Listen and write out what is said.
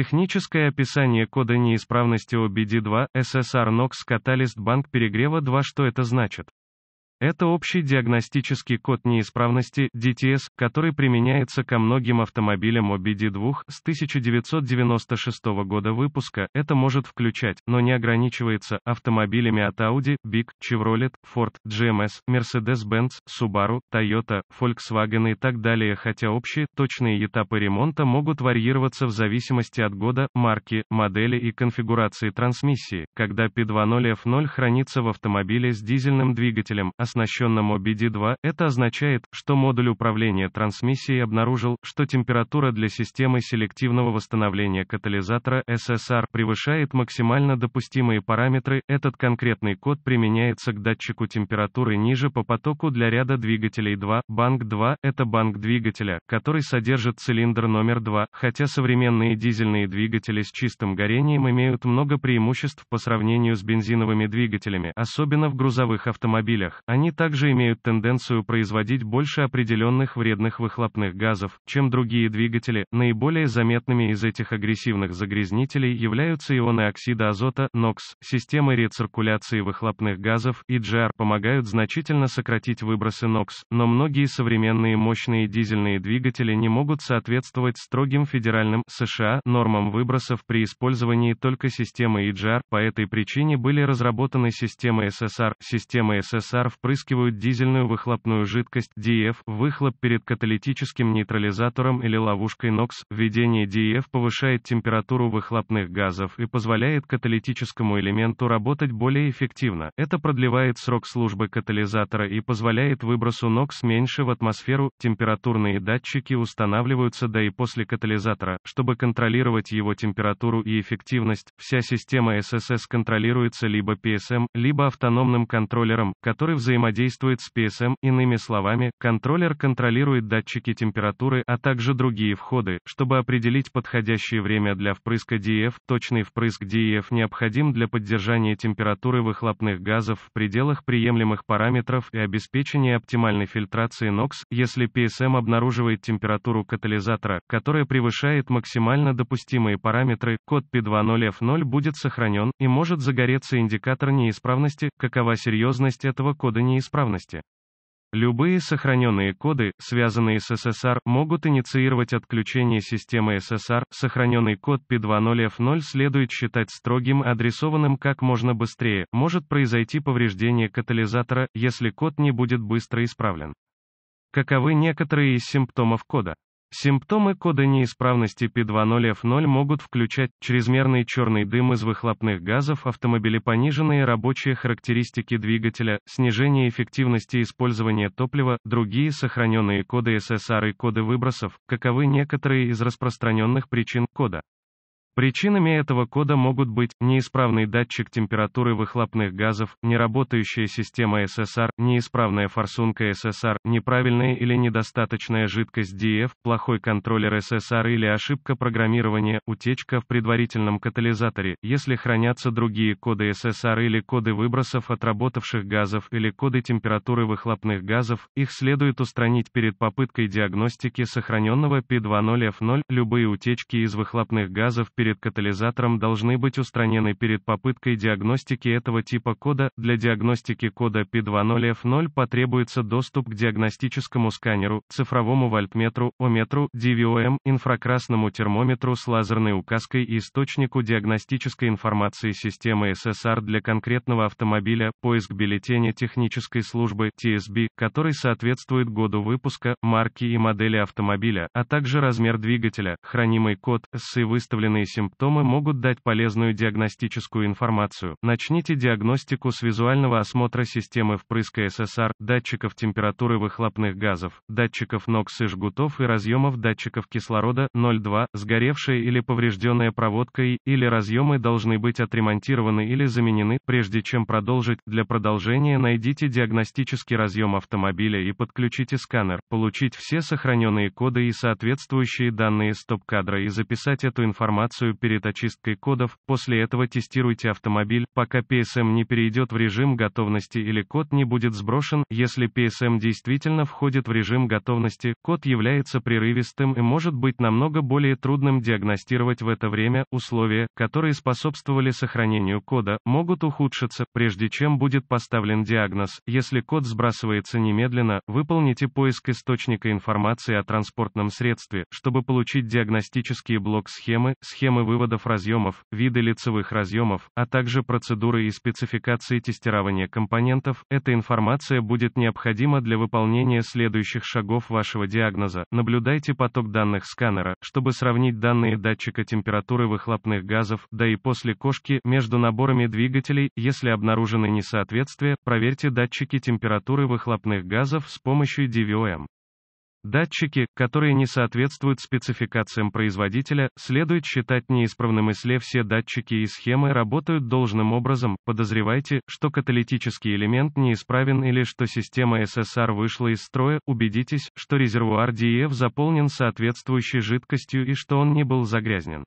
Техническое описание кода неисправности OBD2, SSR NOx Catalyst Bank перегрева 2 Что это значит? Это общий диагностический код неисправности DTS, который применяется ко многим автомобилям OBD2 с 1996 года выпуска. Это может включать, но не ограничивается, автомобилями от Audi, BIC, Chevrolet, Ford, GMS, Mercedes-Benz, Subaru, Toyota, Volkswagen и так далее, хотя общие, точные этапы ремонта могут варьироваться в зависимости от года, марки, модели и конфигурации трансмиссии. Когда P20F0 хранится в автомобиле с дизельным двигателем, а оснащенном OBD2, это означает, что модуль управления трансмиссией обнаружил, что температура для системы селективного восстановления катализатора SSR превышает максимально допустимые параметры, этот конкретный код применяется к датчику температуры ниже по потоку для ряда двигателей 2, банк 2, это банк двигателя, который содержит цилиндр номер 2, хотя современные дизельные двигатели с чистым горением имеют много преимуществ по сравнению с бензиновыми двигателями, особенно в грузовых автомобилях, они также имеют тенденцию производить больше определенных вредных выхлопных газов, чем другие двигатели. Наиболее заметными из этих агрессивных загрязнителей являются ионы оксида азота, NOx. Системы рециркуляции выхлопных газов, EGR, помогают значительно сократить выбросы NOx, но многие современные мощные дизельные двигатели не могут соответствовать строгим федеральным США нормам выбросов при использовании только системы EGR. По этой причине были разработаны системы СССР. Системы СССР в впрыскивают дизельную выхлопную жидкость DF, выхлоп перед каталитическим нейтрализатором или ловушкой NOx. Введение DF повышает температуру выхлопных газов и позволяет каталитическому элементу работать более эффективно. Это продлевает срок службы катализатора и позволяет выбросу NOx меньше в атмосферу. Температурные датчики устанавливаются до и после катализатора, чтобы контролировать его температуру и эффективность. Вся система ССС контролируется либо PSM, либо автономным контроллером, который взаимодействует взаимодействует с PSM, иными словами, контроллер контролирует датчики температуры, а также другие входы, чтобы определить подходящее время для впрыска DF. E точный впрыск DF e необходим для поддержания температуры выхлопных газов в пределах приемлемых параметров и обеспечения оптимальной фильтрации NOx, если PSM обнаруживает температуру катализатора, которая превышает максимально допустимые параметры, код P20F0 будет сохранен, и может загореться индикатор неисправности, какова серьезность этого кода неисправности. Любые сохраненные коды, связанные с SSR, могут инициировать отключение системы SSR. Сохраненный код P20F0 следует считать строгим, адресованным как можно быстрее. Может произойти повреждение катализатора, если код не будет быстро исправлен. Каковы некоторые из симптомов кода? Симптомы кода неисправности P20F0 могут включать чрезмерный черный дым из выхлопных газов автомобиля, пониженные рабочие характеристики двигателя, снижение эффективности использования топлива, другие сохраненные коды SSR и коды выбросов, каковы некоторые из распространенных причин кода. Причинами этого кода могут быть неисправный датчик температуры выхлопных газов, неработающая система ССР, неисправная форсунка ССР, неправильная или недостаточная жидкость DF, плохой контроллер ССР или ошибка программирования, утечка в предварительном катализаторе, если хранятся другие коды ССР или коды выбросов отработавших газов или коды температуры выхлопных газов, их следует устранить перед попыткой диагностики сохраненного P20F0, любые утечки из выхлопных газов перед перед катализатором должны быть устранены перед попыткой диагностики этого типа кода. Для диагностики кода P20F0 потребуется доступ к диагностическому сканеру, цифровому вольтметру, ометру, DVOM, инфракрасному термометру с лазерной указкой и источнику диагностической информации системы ССР для конкретного автомобиля, поиск бюллетеня технической службы TSB, который соответствует году выпуска, марки и модели автомобиля, а также размер двигателя, хранимый код, с выставленные симптомы могут дать полезную диагностическую информацию. Начните диагностику с визуального осмотра системы впрыска ССР, датчиков температуры выхлопных газов, датчиков нокс и жгутов и разъемов датчиков кислорода 0,2, сгоревшая или поврежденная проводка и, или разъемы должны быть отремонтированы или заменены, прежде чем продолжить. Для продолжения найдите диагностический разъем автомобиля и подключите сканер, получить все сохраненные коды и соответствующие данные стоп-кадра и записать эту информацию информацию перед очисткой кодов, после этого тестируйте автомобиль, пока PSM не перейдет в режим готовности или код не будет сброшен. Если PSM действительно входит в режим готовности, код является прерывистым и может быть намного более трудным диагностировать в это время. Условия, которые способствовали сохранению кода, могут ухудшиться, прежде чем будет поставлен диагноз. Если код сбрасывается немедленно, выполните поиск источника информации о транспортном средстве, чтобы получить диагностические блок-схемы, схемы системы выводов разъемов, виды лицевых разъемов, а также процедуры и спецификации тестирования компонентов, эта информация будет необходима для выполнения следующих шагов вашего диагноза. Наблюдайте поток данных сканера, чтобы сравнить данные датчика температуры выхлопных газов, да и после кошки, между наборами двигателей, если обнаружены несоответствия, проверьте датчики температуры выхлопных газов с помощью DVOM. Датчики, которые не соответствуют спецификациям производителя, следует считать неисправным, если все датчики и схемы работают должным образом, подозревайте, что каталитический элемент неисправен или что система SSR вышла из строя, убедитесь, что резервуар DEF заполнен соответствующей жидкостью и что он не был загрязнен.